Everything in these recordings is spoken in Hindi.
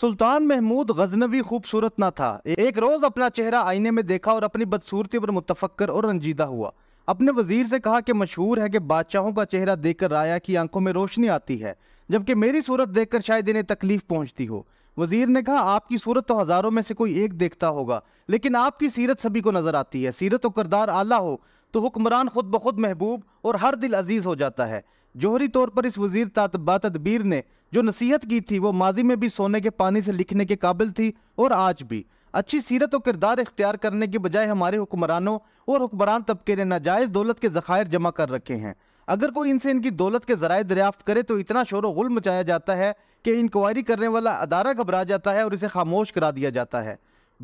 सुल्तान महमूद गजनवी खूबसूरत ना था एक रोज़ अपना चेहरा आईने में देखा और अपनी बदसूरती पर मुतफक्र और रंजीदा हुआ अपने वजीर से कहा कि मशहूर है कि बादशाहों का चेहरा देखकर राया की आंखों में रोशनी आती है जबकि मेरी सूरत देखकर शायद इन्हें तकलीफ पहुंचती हो वजीर ने कहा आपकी सूरत तो हज़ारों में से कोई एक देखता होगा लेकिन आपकी सीरत सभी को नज़र आती है सीरत और करदार आला हो तो हुक्मरान खुद ब खुद महबूब और हर दिल अजीज़ हो जाता है जोहरी तौर पर इस वजीर तातबा तदबीर ने जो नसीहत की थी वो माजी में भी सोने के पानी से लिखने के काबिल थी और आज भी अच्छी सीरत और किरदार इख्तियार करने के बजाय हमारे हुक्मरानों और हुक्मरान तबके ने नाजायज़ दौलत के ज़खायर जमा कर रखे हैं अगर कोई इनसे इनकी दौलत के जराये दरियाफ्त करे तो इतना शोर गुल मचाया जाता है कि इंक्वायरी करने वाला अदारा घबरा जाता है और इसे खामोश करा दिया जाता है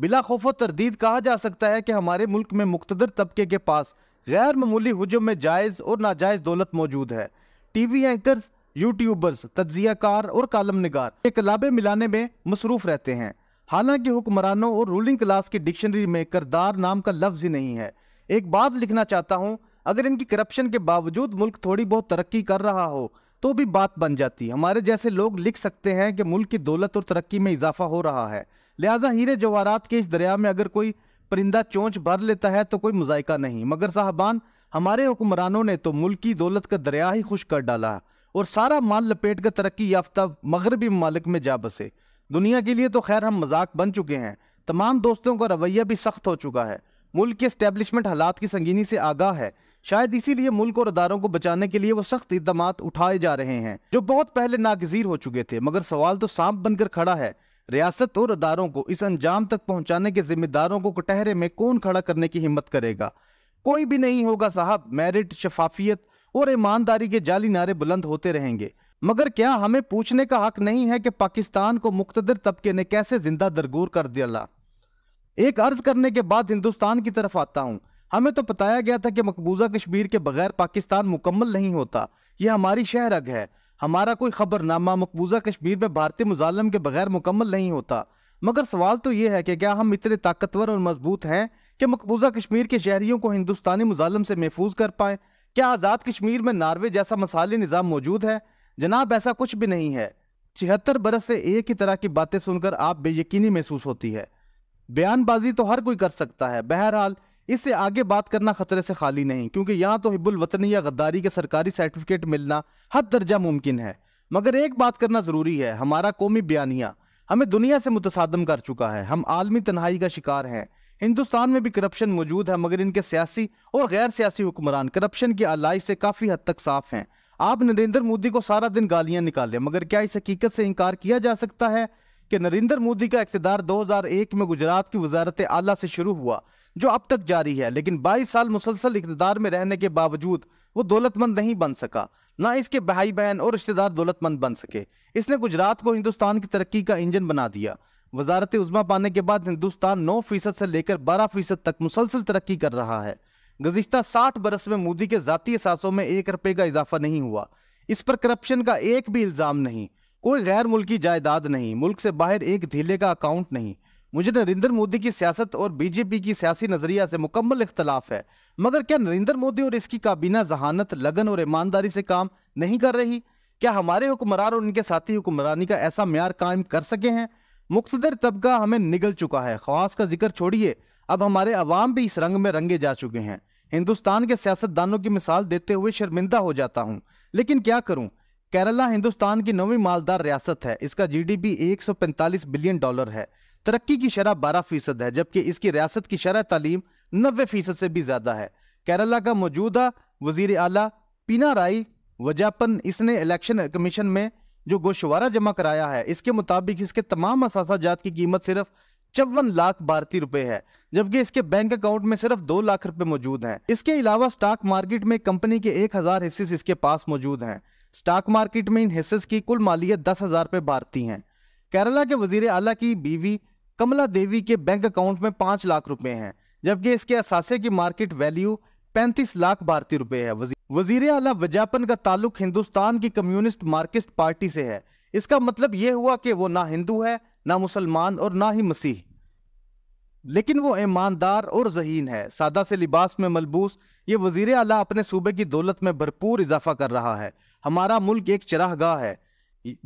बिला खौफ तरदीद कहा जा सकता है कि हमारे मुल्क में मुख्तर तबके के पास गैर मामूली हजम में जायज़ और नाजायज़ दौलत मौजूद है टीवी एंकर्स यूट्यूबर्स तजियाकार और कालम निगार ये कलाबे मिलाने में मसरूफ रहते हैं हालांकि हुक्मरानों और रूलिंग क्लास की डिक्शनरी में करदार नाम का लफ्ज ही नहीं है एक बात लिखना चाहता हूँ अगर इनकी करप्शन के बावजूद मुल्क थोड़ी बहुत तरक्की कर रहा हो तो भी बात बन जाती हमारे जैसे लोग लिख सकते हैं कि मुल्क की दौलत और तरक्की में इजाफा हो रहा है लिहाजा हीरे जवाहरात के इस दरिया में अगर कोई परिंदा चोंच भर लेता है तो कोई मुजायका नहीं मगर साहबान हमारे हुक्मरानों ने तो मुल्क की दौलत का दरिया ही खुश कर डाला और सारा माल लपेट कर तरक्की याफ्ता मगरबी ममालिक में जा बसे दुनिया के लिए तो खैर हम मजाक बन चुके हैं तमाम दोस्तों का रवैया भी सख्त हो चुका है मुल्क के इस्टेबलिशमेंट हालात की संगीनी से आगाह है शायद इसीलिए मुल्क और अदारों को बचाने के लिए वो सख्त इकदाम उठाए जा रहे हैं जो बहुत पहले नागजीर हो चुके थे मगर सवाल तो सांप बनकर खड़ा है रियासत और अदारों को इस अंजाम तक पहुंचाने के जिम्मेदारों को कटहरे में कौन खड़ा करने की हिम्मत करेगा कोई भी नहीं होगा साहब मेरिट शफाफियत और ईमानदारी के जाली नारे बुलंद होते रहेंगे मगर क्या हमें पूछने का हक नहीं है कि पाकिस्तान को मुख्तर तबके ने कैसे जिंदा दरगूर कर दिया एक अर्ज करने के बाद हिंदुस्तान की तरफ आता हूँ हमें तो बताया गया था कि मकबूजा कश्मीर के बगैर पाकिस्तान मुकम्मल नहीं होता यह हमारी शहरग है हमारा कोई खबरनामा मकबूजा कश्मीर में भारतीय मुजालम के बगैर मुकम्मल नहीं होता मगर सवाल तो ये है कि क्या हम इतने ताकतवर और मजबूत हैं कि मकबूजा कश्मीर के शहरीों को हिंदुस्तानी मुजालम से महफूज कर पाए क्या आज़ाद कश्मीर में नार्वे जैसा मसाले निज़ाम मौजूद है जनाब ऐसा कुछ भी नहीं है छिहत्तर बरस से एक ही तरह की बातें सुनकर आप बेयकीनी महसूस होती है बयानबाजी तो हर कोई कर सकता है बहरहाल इससे आगे बात करना खतरे से खाली नहीं क्योंकि यहाँ तो हिब्बुल वतनी या गद्दारी के सरकारी सर्टिफिकेट मिलना हद दर्जा मुमकिन है मगर एक बात करना ज़रूरी है हमारा कौमी बयानिया हमें दुनिया से मुतसादम कर चुका है हम आलमी तनहाई का शिकार हैं हिंदुस्तान में भी करप्शन मौजूद है मगर इनके सियासी और गैर सियासी हुक्मरान करप्शन की आलाइश से काफ़ी हद तक साफ हैं आप नरेंद्र मोदी को सारा दिन गालियां निकालें मगर क्या इस हकीकत से इनकार किया जा सकता है कि नरेंद्र मोदी का इकतदार 2001 में गुजरात की वजारत आला से शुरू हुआ जो अब तक जारी है लेकिन 22 साल मुसलसल इकतदार में रहने के बावजूद वो दौलतमंद नहीं बन सका ना इसके भाई बहन और रिश्तेदार दौलतमंद बन सके इसने गुजरात को हिंदुस्तान की तरक्की का इंजन बना दिया वजारत उजमा पाने के बाद हिंदुस्तान नौ फीसद से लेकर बारह फीसद तक मुसलसल तरक्की कर रहा है गुजशत साठ बरस में मोदी के जतीी असासों में एक रुपये का इजाफा नहीं हुआ इस पर करप्शन का एक भी इल्ज़ाम नहीं कोई गैर मुल्की जायदाद नहीं मुल्क से बाहर एक धीले का अकाउंट नहीं मुझे नरेंद्र मोदी की सियासत और बीजेपी की सियासी नजरिया से मुकम्मल इख्तलाफ है मगर क्या नरेंद्र मोदी और इसकी काबीना जहानत लगन और ईमानदारी से काम नहीं कर रही क्या हमारे हुक्मरान और उनके साथी हुक्मरानी का ऐसा मैार कायम कर सके हैं मुख्तर तबका हमें निगल चुका है खवास का जिक्र छोड़िए अब हमारे अवाम भी इस रंग में रंगे जा चुके हैं हिंदुस्तान के सियासतदानों की मिसाल देते हुए शर्मिंदा हो जाता हूँ लेकिन क्या करूँ केरला हिंदुस्तान की नौवीं मालदार रियासत है इसका जीडीपी 145 बिलियन डॉलर है तरक्की की शरह 12 फीसद है जबकि इसकी रियासत की शरह तालीम नब्बे फीसद से भी ज़्यादा है केरला का मौजूदा वजीर अला राय वजापन इसने इलेक्शन कमीशन में जो गोशवारा जमा कराया है इसके मुताबिक इसके तमाम जात की कीमत सिर्फ चौवन लाख भारतीय रुपए है जबकि इसके बैंक अकाउंट में सिर्फ दो लाख रुपए मौजूद हैं इसके अलावा स्टॉक मार्केट में कंपनी के एक हजार हिस्से इसके पास मौजूद हैं स्टॉक मार्केट में इन हिस्सेस की कुल मालियत दस हज़ार रुपये भारतीय हैं केरला के वजीर अला की बीवी कमला देवी के बैंक अकाउंट में पाँच लाख रुपए हैं जबकि इसके असासे की मार्केट वैल्यू पैंतीस लाख भारतीय रुपए है वजीर अला वजापन का ताल्लुक हिंदुस्तान की कम्युनिस्ट मार्किस्ट पार्टी से है इसका मतलब ये हुआ कि वो ना हिंदू है ना मुसलमान और ना ही मसीह लेकिन वो ईमानदार और जहीन है सादा से लिबास में मलबूस ये वजीर अला अपने सूबे की दौलत में भरपूर इजाफा कर रहा है हमारा मुल्क एक चरागाह है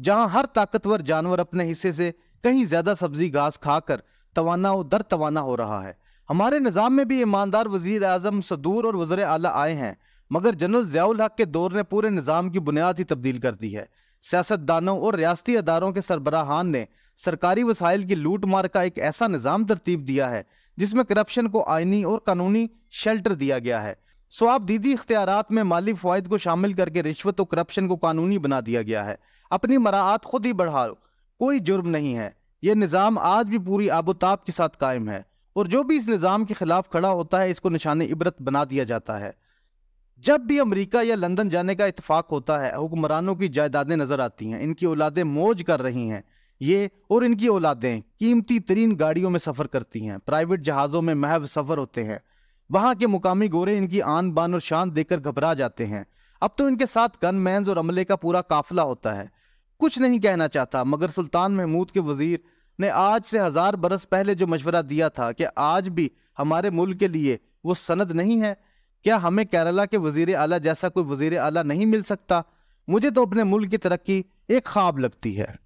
जहां हर ताकतवर जानवर अपने हिस्से से कहीं ज्यादा सब्जी घास खाकर तवाना दर तवाना हो रहा है हमारे निज़ाम में भी ईमानदार वजीर अजम सदूर और वजर अला आए हैं मगर जनरल जयाल हक के दौर ने पूरे निज़ाम की बुनियाद ही तब्दील कर दी है सियासतदानों और रियाती अदारों के सरबराहान ने सरकारी वसाइल की लूट मार का एक ऐसा निज़ाम तरतीब दिया है जिसमें करप्शन को आइनी और कानूनी शेल्टर दिया गया है सो आप दीदी इख्तियार में माली फ़वाद को शामिल करके रिश्वत और करप्शन को कानूनी बना दिया गया है अपनी मराहत खुद ही बढ़ा कोई जुर्म नहीं है यह निज़ाम आज भी पूरी आबोताब के साथ कायम है और जो भी इस निज़ाम के ख़िलाफ़ खड़ा होता है इसको निशान इबरत बना दिया जाता है जब भी अमरीका या लंदन जाने का इतफाक़ होता है हुक्मरानों की जायदादें नज़र आती हैं इनकी औलादें मौज कर रही हैं ये और इनकी औलादें कीमती तरीन गाड़ियों में सफ़र करती हैं प्राइवेट जहाज़ों में महव सफ़र होते हैं वहां के मुकामी गोरे इनकी आन बान और शान देखकर घबरा जाते हैं अब तो इनके साथ गनमैन और अमले का पूरा काफिला होता है कुछ नहीं कहना चाहता मगर सुल्तान महमूद के वजीर ने आज से हजार बरस पहले जो मशवरा दिया था कि आज भी हमारे मुल्क के लिए वो सनद नहीं है क्या हमें केरला के वजीर अला जैसा कोई वजीर अला नहीं मिल सकता मुझे तो अपने मुल्क की तरक्की एक ख्वाब लगती है